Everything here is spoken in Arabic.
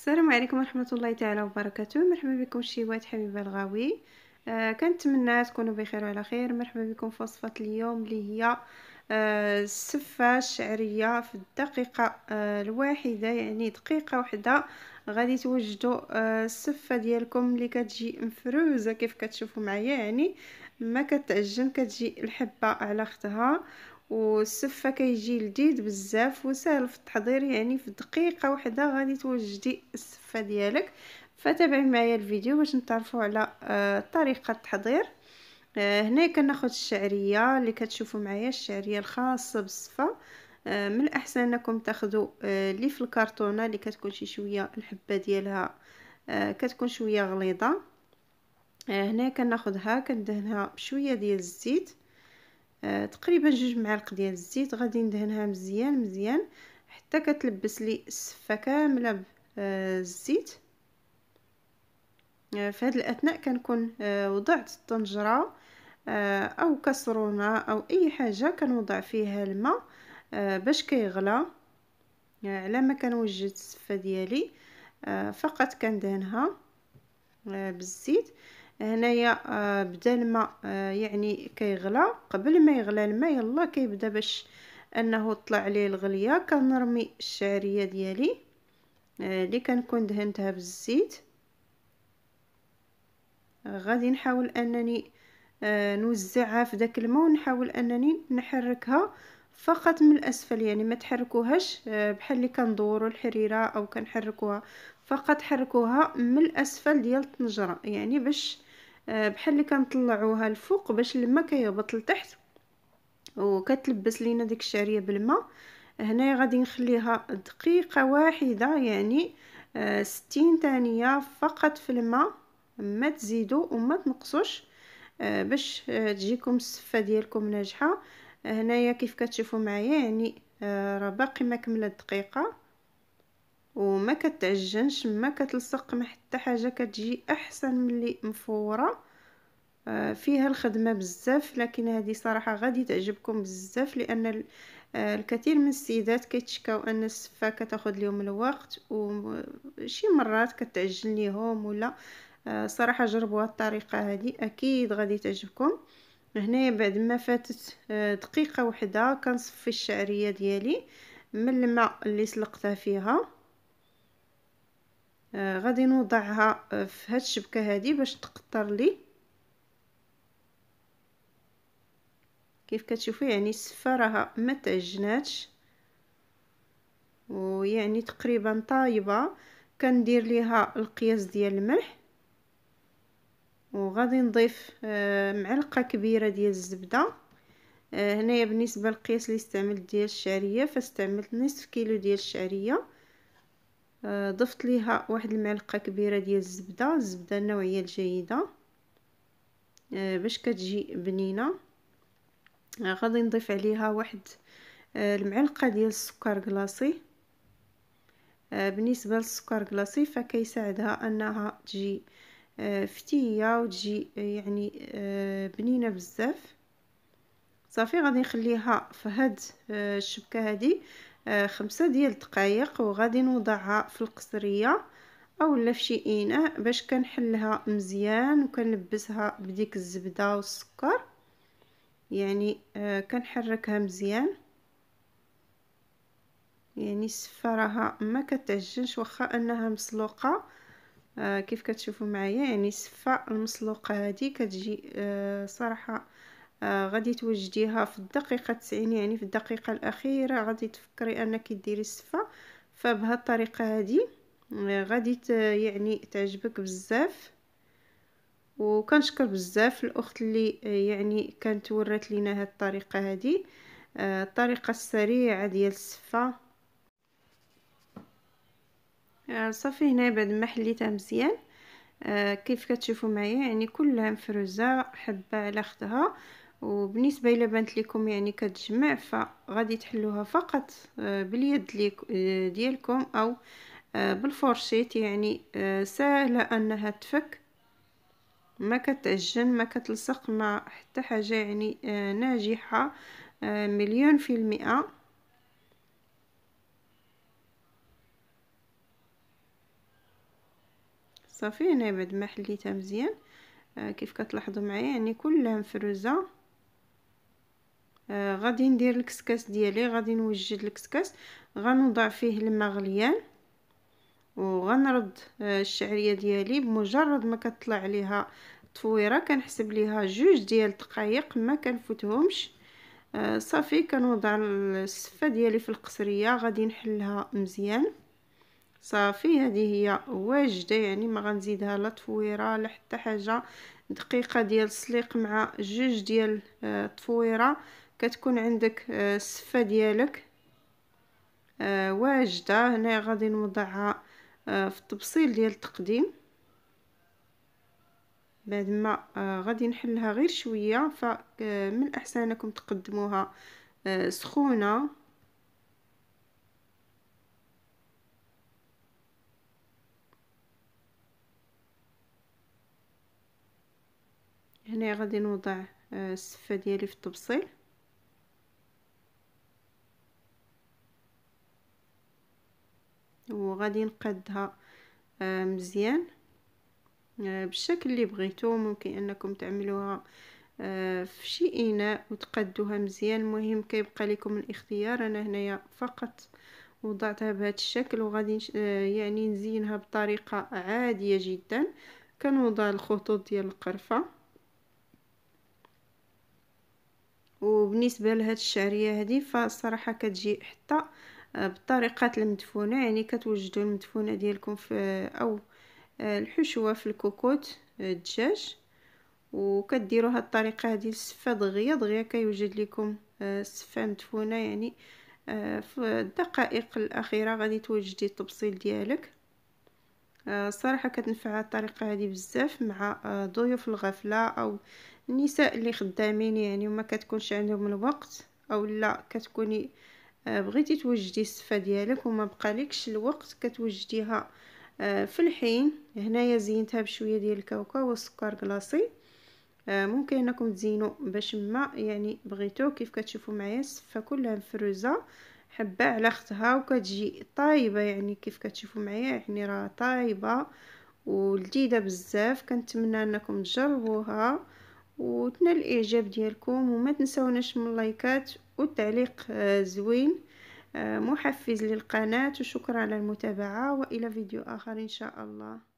السلام عليكم ورحمة الله تعالى وبركاته مرحبا بكم شيوات حبيبة الغاوي آه كنتمنى تكونوا بخير وعلى خير مرحبا بكم في وصفة اليوم اللي هي آه السفة الشعرية في الدقيقة آه الواحدة يعني دقيقة واحدة غادي توجدوا آه السفة ديالكم اللي كتجي مفروزة كيف كتشوفوا معايا يعني ما كتعجن كتجي الحبة على اختها والسفة كيجي لذيذ بزاف وسهل في التحضير يعني في دقيقة واحدة غادي توجدي السفة ديالك فتابعي معايا الفيديو باش نتعرفوا على آه، طريقة التحضير آه، هنا كناخذ الشعريه اللي كتشوفوا معايا الشعريه الخاصه بالصفه آه، من الاحسن انكم تاخذوا اللي في الكرتونه اللي كتكون شي شويه الحبه ديالها كتكون شويه غليظه هنا كناخذها كندهنها بشويه ديال الزيت آه، تقريبا جوج معالق ديال الزيت غادي ندهنها مزيان مزيان حتى كتلبس لي السفه كامله بالزيت آه، في هذه آه، الاثناء كنكون وضعت الطنجره او كسرونه او اي حاجه كنوضع فيها الماء باش كيغلى على ما كنوجد السفه ديالي فقط كندهنها بالزيت هنايا آه، بدا الماء آه، يعني كيغلى قبل ما يغلى الماء يلا كيبدا باش انه طلع عليه الغليه كنرمي الشعريه ديالي اللي آه، كنكون دهنتها بالزيت غادي نحاول انني نوزعها في داك الماء ونحاول انني نحركها فقط من الاسفل يعني ما تحركوهاش بحال اللي كندوروا الحريره او كنحركوها فقط حركوها من الاسفل ديال الطنجره يعني باش آه، بحال اللي كنطلعوها الفوق باش الماء كيهبط لتحت وكتلبس لينا ديك الشعريه بالماء هنا غادي نخليها دقيقه واحده يعني آه، ستين ثانيه فقط في الماء ما تزيدوا وما تنقصوش آه، باش تجيكم السفه ديالكم ناجحه هنايا كيف كتشوفوا معايا يعني راه باقي ما كملت دقيقه وما كتعجنش ما كتلصق ما حتى حاجه كتجي احسن ملي مفوره آه، فيها الخدمه بزاف لكن هذه صراحه غادي تعجبكم بزاف لان آه، الكثير من السيدات كيتشكاو ان السفه كتاخذ لهم الوقت وشي مرات كتعجل ليهم ولا آه، صراحه جربوا الطريقه هذه اكيد غادي تعجبكم هنايا بعد ما فاتت دقيقه وحده كنصفي الشعريه ديالي من الماء اللي سلقتها فيها غادي نوضعها في هاد الشبكه هذه باش تقطر لي كيف كتشوفوا يعني السفه راها ما تعجناتش ويعني تقريبا طايبه كندير ليها القياس ديال الملح وغادي نضيف آه، معلقه كبيره ديال الزبده آه، هنايا بالنسبه للقياس اللي استعملت ديال الشعريه فاستعملت نصف كيلو ديال الشعريه آه، ضفت ليها واحد المعلقه كبيره ديال الزبده الزبده النوعيه الجيده باش كتجي بنينه غادي نضيف عليها واحد آه، المعلقه ديال السكر كلاصي آه، بالنسبه للسكر كلاصي فكيساعدها انها تجي آه، فتيه وتجي يعني بنينه بزاف صافي غادي نخليها في هاد الشبكه هادي خمسة ديال الدقائق وغادي نوضعها في القصريه او لا في شي اناء باش كنحلها مزيان وكنلبسها بديك الزبده والسكر يعني آه كنحركها مزيان يعني السفه راها ما كتعجنش واخا انها مسلوقه آه كيف كتشوفوا معايا يعني السفه المسلوقه هذه كتجي آه صراحه آه غادي توجديها في الدقيقه 90 يعني في الدقيقه الاخيره غادي تفكري انك ديري السفه فبهالطريقه هذه آه، غادي يعني تعجبك بزاف وكنشكر بزاف الاخت اللي يعني كانت ورات لينا هاد الطريقه هذه آه، الطريقه السريعه ديال السفه آه، صافي هنا بعد ما حليتها مزيان آه، كيف كتشوفوا معايا يعني كلها مفروزه حبه على خدها وبالنسبه الا بانت لكم يعني كتجمع فغادي تحلوها فقط باليد ديالكم او بالفرشيت يعني سهله انها تفك ما كتعجن ما كتلصق ما حتى حاجه يعني آه، ناجحه آه، مليون في المئه صافي هنا بعد ما حليتها مزيان آه، كيف كتلاحظوا معايا يعني كلها مفروزه غادي ندير الكسكاس ديالي غادي نوجد الكسكاس غنوضع فيه الماء غليان وغنرد آه، الشعريه ديالي بمجرد ما كتطلع عليها التفويره كنحسب ليها جوج ديال الدقائق ما كنفوتهمش آه، صافي كنوضع السفه ديالي في القصريه غادي نحلها مزيان صافي هذه هي واجده يعني ما غنزيدها لا تفويره لا حتى حاجه دقيقه ديال السليق مع جوج ديال آه، التفويره كتكون عندك السفه ديالك واجده هنا غادي نوضعها آه، في التبصيل ديال التقديم بعد ما آه، غادي نحلها غير شويه فمن آه، الاحسن انكم تقدموها سخونه هنا غادي نوضع السفه ديالي في التبصيل وغادي نقادها آه، مزيان آه، بالشكل اللي بغيتو ممكن انكم تعملوها آه، في شي اناء وتقدوها مزيان المهم كيبقى لكم الاختيار انا هنايا فقط وضعتها بهذا الشكل وغادي يعني نزينها بطريقه عاديه جدا كنوضع الخطوط ديال القرفه وبالنسبه لهاد الشعريه هذه فصراحه كتجي حتى بالطريقات المدفونه يعني كتوجدوا المدفونه ديالكم في او آه، الحشوه في الكوكوت آه، الدجاج وكديروا هاد الطريقه هذه السفه دغيا دغيا كيوجد لكم السفه آه، مدفونه يعني في الدقائق الاخيره غادي توجدي التبصيل ديالك صراحة كتنفع الطريقة هذه بزاف مع ضيوف الغفلة او النساء اللي خدامين يعني وما كتكونش عندهم الوقت او لا كتكوني آه، بغيتي توجدي السفه ديالك وما بقالكش الوقت كتوجديها آه، في الحين هنايا زينتها بشويه ديال الكاوكاو والسكر كلاصي آه، ممكن انكم تزينوا باش ما يعني بغيتو كيف كتشوفوا معايا السفه كلها مفروزه حبه على اختها وكتجي طايبه يعني كيف كتشوفوا معايا يعني راه طايبه ولذيذه بزاف كنتمنى انكم تجربوها وتنال الاعجاب ديالكم وما تنساوناش من اللايكات والتعليق آه، زوين آه، محفز للقناة وشكرا على المتابعة وإلى فيديو آخر إن شاء الله